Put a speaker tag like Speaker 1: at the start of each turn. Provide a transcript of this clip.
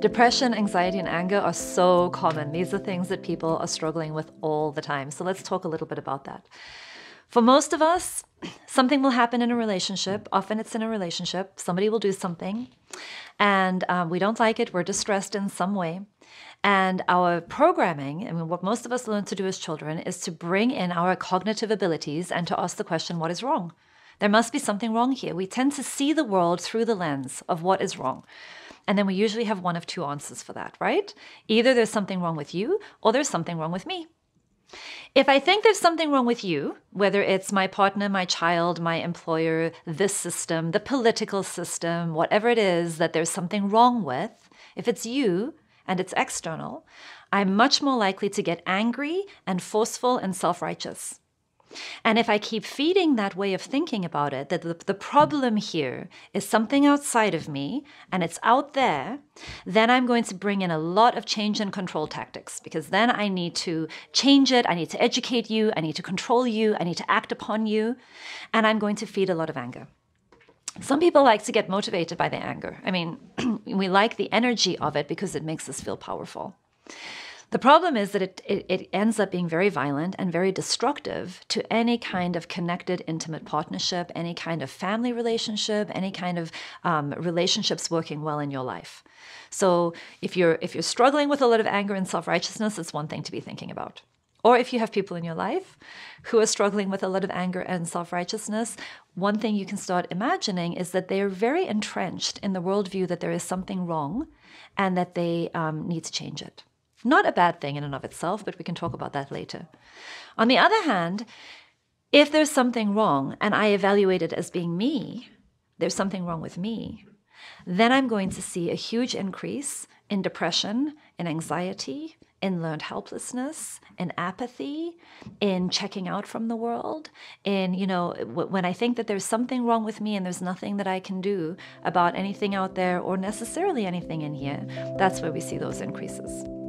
Speaker 1: Depression, anxiety, and anger are so common. These are things that people are struggling with all the time. So let's talk a little bit about that. For most of us, something will happen in a relationship. Often it's in a relationship. Somebody will do something, and um, we don't like it. We're distressed in some way. And our programming, I mean, what most of us learn to do as children, is to bring in our cognitive abilities and to ask the question, what is wrong? There must be something wrong here. We tend to see the world through the lens of what is wrong. And then we usually have one of two answers for that, right? Either there's something wrong with you or there's something wrong with me. If I think there's something wrong with you, whether it's my partner, my child, my employer, this system, the political system, whatever it is that there's something wrong with, if it's you and it's external, I'm much more likely to get angry and forceful and self righteous. And if I keep feeding that way of thinking about it, that the, the problem here is something outside of me and it's out there, then I'm going to bring in a lot of change and control tactics because then I need to change it, I need to educate you, I need to control you, I need to act upon you, and I'm going to feed a lot of anger. Some people like to get motivated by the anger. I mean, we like the energy of it because it makes us feel powerful. The problem is that it, it, it, ends up being very violent and very destructive to any kind of connected, intimate partnership, any kind of family relationship, any kind of um, relationships working well in your life. So if you're if you're struggling with a lot of anger and self righteousness, it's one thing to be thinking about. Or if you have people in your life who are struggling with a lot of anger and self righteousness, one thing you can start imagining is that they are very entrenched in the worldview that there is something wrong and that they um, need to change it. Not a bad thing in and of itself, but we can talk about that later. On the other hand, if there's something wrong and I evaluate it as being me, there's something wrong with me, then I'm going to see a huge increase in depression, in anxiety, in learned helplessness, in apathy, in checking out from the world, in, you know, when I think that there's something wrong with me and there's nothing that I can do about anything out there or necessarily anything in here, that's where we see those increases.